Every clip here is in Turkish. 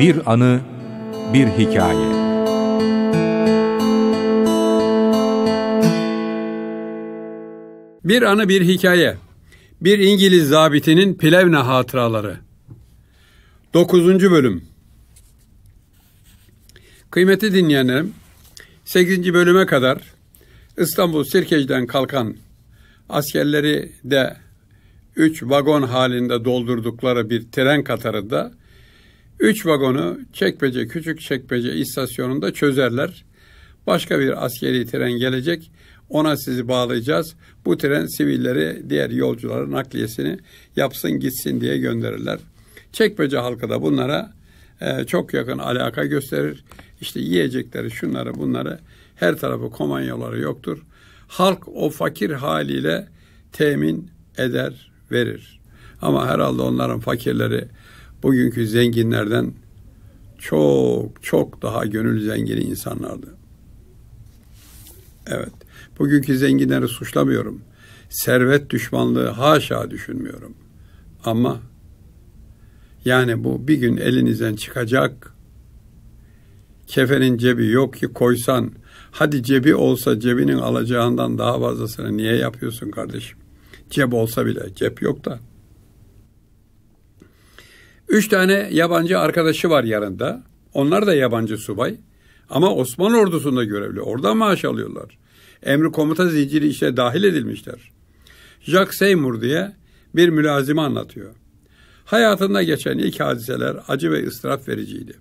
Bir anı, bir hikaye. Bir anı bir hikaye. Bir İngiliz zabitinin Plevna hatıraları. 9. bölüm. Kıymeti dinleyenlerim, 8. bölüme kadar İstanbul Sirkeci'den kalkan askerleri de 3 vagon halinde doldurdukları bir tren katarında Üç vagonu çekmece küçük çekmece istasyonunda çözerler. Başka bir askeri tren gelecek. Ona sizi bağlayacağız. Bu tren sivilleri diğer yolcuların nakliyesini yapsın gitsin diye gönderirler. Çekmece halkı da bunlara e, çok yakın alaka gösterir. İşte yiyecekleri şunları bunları her tarafı komanyoları yoktur. Halk o fakir haliyle temin eder, verir. Ama herhalde onların fakirleri bugünkü zenginlerden çok çok daha gönül zengini insanlardı. Evet. Bugünkü zenginleri suçlamıyorum. Servet düşmanlığı haşa düşünmüyorum. Ama yani bu bir gün elinizden çıkacak. Kefenin cebi yok ki koysan. Hadi cebi olsa cebinin alacağından daha fazlasını niye yapıyorsun kardeşim? Cep olsa bile cep yok da. Üç tane yabancı arkadaşı var yanında. Onlar da yabancı subay. Ama Osmanlı ordusunda görevli. Oradan maaş alıyorlar. Emri komuta zinciri işe dahil edilmişler. Jack Seymour diye bir mülazime anlatıyor. Hayatında geçen ilk hadiseler acı ve ıstırap vericiydi.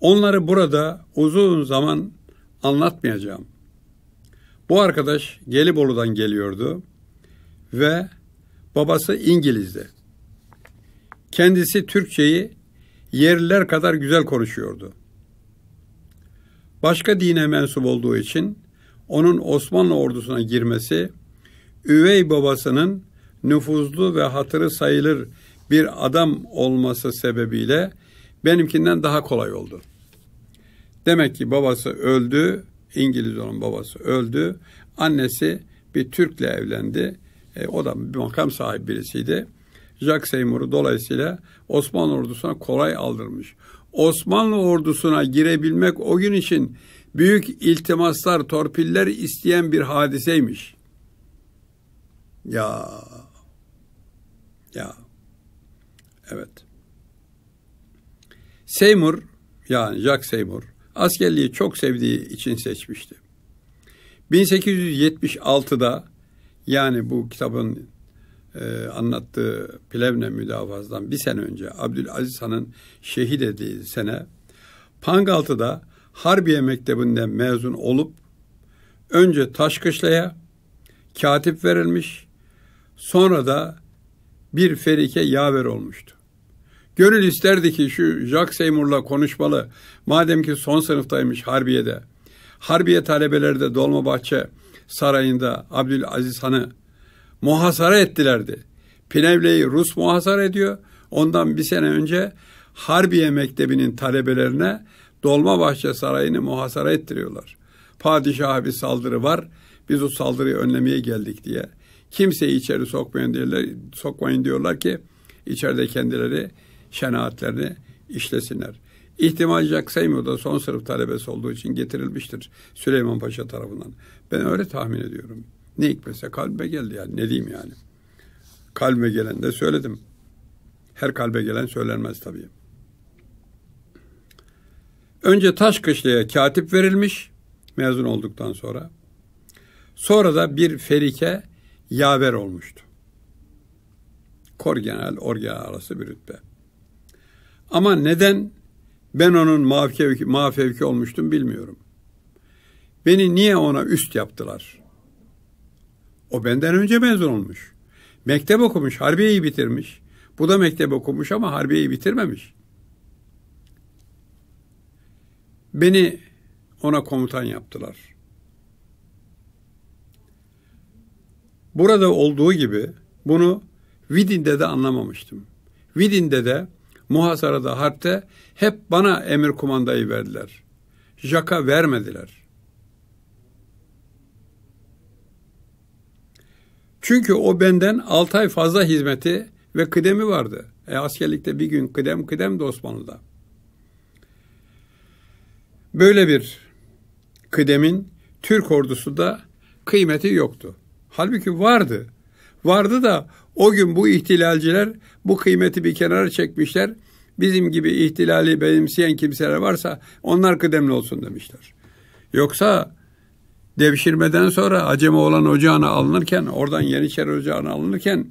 Onları burada uzun zaman anlatmayacağım. Bu arkadaş Gelibolu'dan geliyordu ve babası İngiliz'di. Kendisi Türkçeyi yerliler kadar güzel konuşuyordu. Başka dine mensup olduğu için onun Osmanlı ordusuna girmesi, üvey babasının nüfuzlu ve hatırı sayılır bir adam olması sebebiyle benimkinden daha kolay oldu. Demek ki babası öldü, İngiliz onun babası öldü, annesi bir Türk'le evlendi, e, o da bir makam sahibi birisiydi. Jack Seymour'u dolayısıyla Osmanlı ordusuna kolay aldırmış. Osmanlı ordusuna girebilmek o gün için büyük iltimaslar, torpiller isteyen bir hadiseymiş. Ya. Ya. Evet. Seymour, yani Jack Seymour, askerliği çok sevdiği için seçmişti. 1876'da yani bu kitabın e, anlattığı Plevne müdafasından bir sene önce Abdülaziz Han'ın şehit edildiği sene Pangaltı'da Harbiye Mektebi'nden mezun olup önce Taşkışla'ya katip verilmiş sonra da bir ferike yaver olmuştu. Gönül isterdi ki şu Jack Seymour'la konuşmalı. Madem ki son sınıftaymış Harbiye'de. Harbiye talebeleri de Dolmabahçe Sarayı'nda Abdülaziz Han'ı muhasara ettilerdi. Pinevle'yi Rus muhasara ediyor. Ondan bir sene önce Harbiye Mektebi'nin talebelerine Dolmabahçe Sarayı'nı muhasara ettiriyorlar. Padişah bir saldırı var. Biz o saldırıyı önlemeye geldik diye. Kimseyi içeri sokmayın diyorlar, sokmayın diyorlar ki içeride kendileri şenaatlerini işlesinler. İhtimal Jack Seymour da son sınıf talebesi olduğu için getirilmiştir Süleyman Paşa tarafından. Ben öyle tahmin ediyorum. Ne hikmetse kalbime geldi yani. Ne diyeyim yani. Kalbime gelen de söyledim. Her kalbe gelen söylenmez tabii. Önce Taşkışla'ya katip verilmiş mezun olduktan sonra. Sonra da bir ferike yaver olmuştu. Korgenel, orgenel arası bir rütbe. Ama neden ben onun mafevki, mafevki olmuştum bilmiyorum. Beni niye ona üst yaptılar? O benden önce mezun olmuş. Mektep okumuş, harbiyeyi bitirmiş. Bu da mektep okumuş ama harbiyeyi bitirmemiş. Beni ona komutan yaptılar. Burada olduğu gibi bunu Vidin'de de anlamamıştım. Vidin'de de muhasarada, harpte hep bana emir kumandayı verdiler. Jaka vermediler. Çünkü o benden 6 ay fazla hizmeti ve kıdemi vardı. E askerlikte bir gün kıdem kıdem de Osmanlı'da. Böyle bir kıdemin Türk ordusunda kıymeti yoktu. Halbuki vardı. Vardı da o gün bu ihtilalciler bu kıymeti bir kenara çekmişler. Bizim gibi ihtilali benimseyen kimseler varsa onlar kıdemli olsun demişler. Yoksa devşirmeden sonra Acemi olan ocağına alınırken, oradan Yeniçeri ocağına alınırken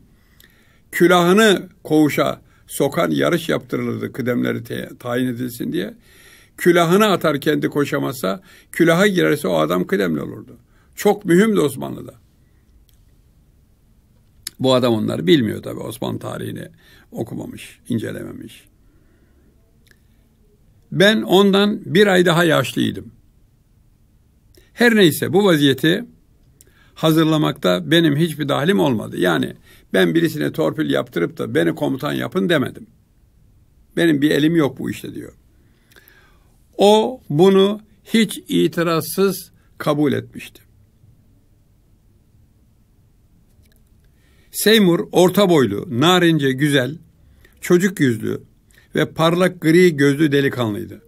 külahını koğuşa sokan yarış yaptırılırdı kıdemleri te- tayin edilsin diye. Külahını atar kendi koşamazsa, külaha girerse o adam kıdemli olurdu. Çok mühimdi Osmanlı'da. Bu adam onları bilmiyor tabii Osmanlı tarihini okumamış, incelememiş. Ben ondan bir ay daha yaşlıydım. Her neyse bu vaziyeti hazırlamakta benim hiçbir dahlim olmadı. Yani ben birisine torpil yaptırıp da beni komutan yapın demedim. Benim bir elim yok bu işte diyor. O bunu hiç itirazsız kabul etmişti. Seymur orta boylu, narince güzel, çocuk yüzlü ve parlak gri gözlü delikanlıydı.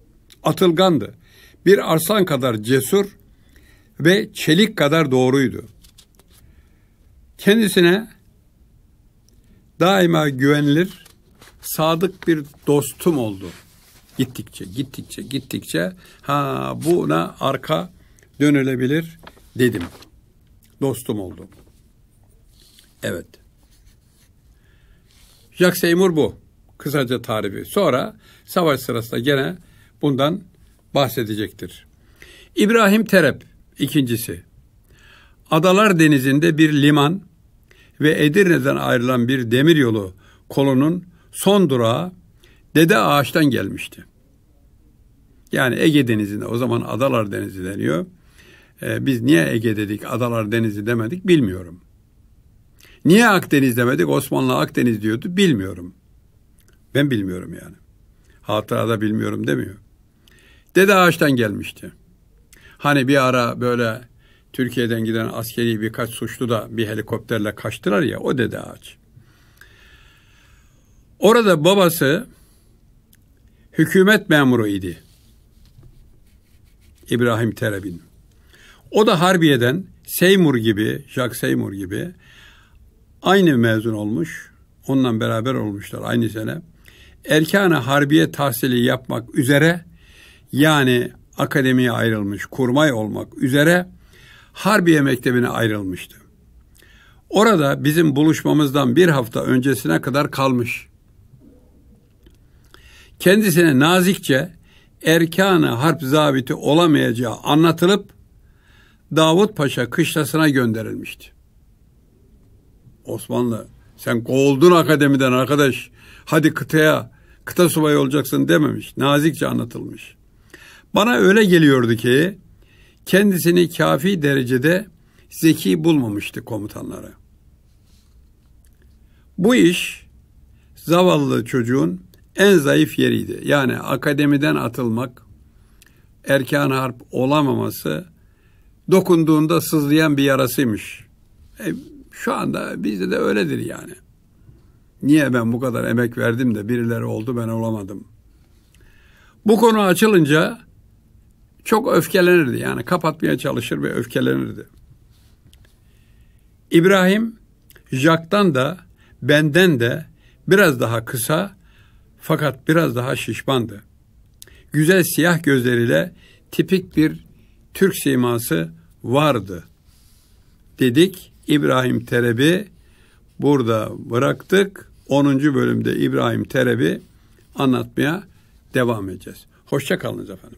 Atılgandı. Bir arslan kadar cesur ve çelik kadar doğruydu. Kendisine daima güvenilir, sadık bir dostum oldu. Gittikçe, gittikçe, gittikçe ha buna arka dönülebilir dedim. Dostum oldu. Evet. Jack Seymour bu. Kısaca tarifi. Sonra savaş sırasında gene bundan bahsedecektir. İbrahim Terep İkincisi, Adalar Denizi'nde bir liman ve Edirne'den ayrılan bir demiryolu kolunun son durağı Dede Ağaç'tan gelmişti. Yani Ege Denizi'nde o zaman Adalar Denizi deniyor. Ee, biz niye Ege dedik, Adalar Denizi demedik bilmiyorum. Niye Akdeniz demedik, Osmanlı Akdeniz diyordu bilmiyorum. Ben bilmiyorum yani. Hatırada bilmiyorum demiyor. Dede Ağaç'tan gelmişti. Hani bir ara böyle Türkiye'den giden askeri birkaç suçlu da bir helikopterle kaçtılar ya o dede ağaç. Orada babası hükümet memuru idi. İbrahim Terebin. O da Harbiye'den Seymur gibi, Jack Seymur gibi aynı mezun olmuş. Onunla beraber olmuşlar aynı sene. Erkan-ı Harbiye tahsili yapmak üzere yani akademiye ayrılmış, kurmay olmak üzere Harbiye Mektebi'ne ayrılmıştı. Orada bizim buluşmamızdan bir hafta öncesine kadar kalmış. Kendisine nazikçe erkanı harp zabiti olamayacağı anlatılıp Davut Paşa kışlasına gönderilmişti. Osmanlı sen kovuldun akademiden arkadaş hadi kıtaya kıta subayı olacaksın dememiş. Nazikçe anlatılmış. Bana öyle geliyordu ki kendisini kafi derecede zeki bulmamıştı komutanları. Bu iş zavallı çocuğun en zayıf yeriydi. Yani akademiden atılmak, erkan harp olamaması dokunduğunda sızlayan bir yarasıymış. E, şu anda bizde de öyledir yani. Niye ben bu kadar emek verdim de birileri oldu ben olamadım. Bu konu açılınca çok öfkelenirdi yani kapatmaya çalışır ve öfkelenirdi. İbrahim Jack'tan da benden de biraz daha kısa fakat biraz daha şişmandı. Güzel siyah gözleriyle tipik bir Türk siması vardı. Dedik İbrahim Terebi burada bıraktık. 10. bölümde İbrahim Terebi anlatmaya devam edeceğiz. Hoşça kalınız efendim.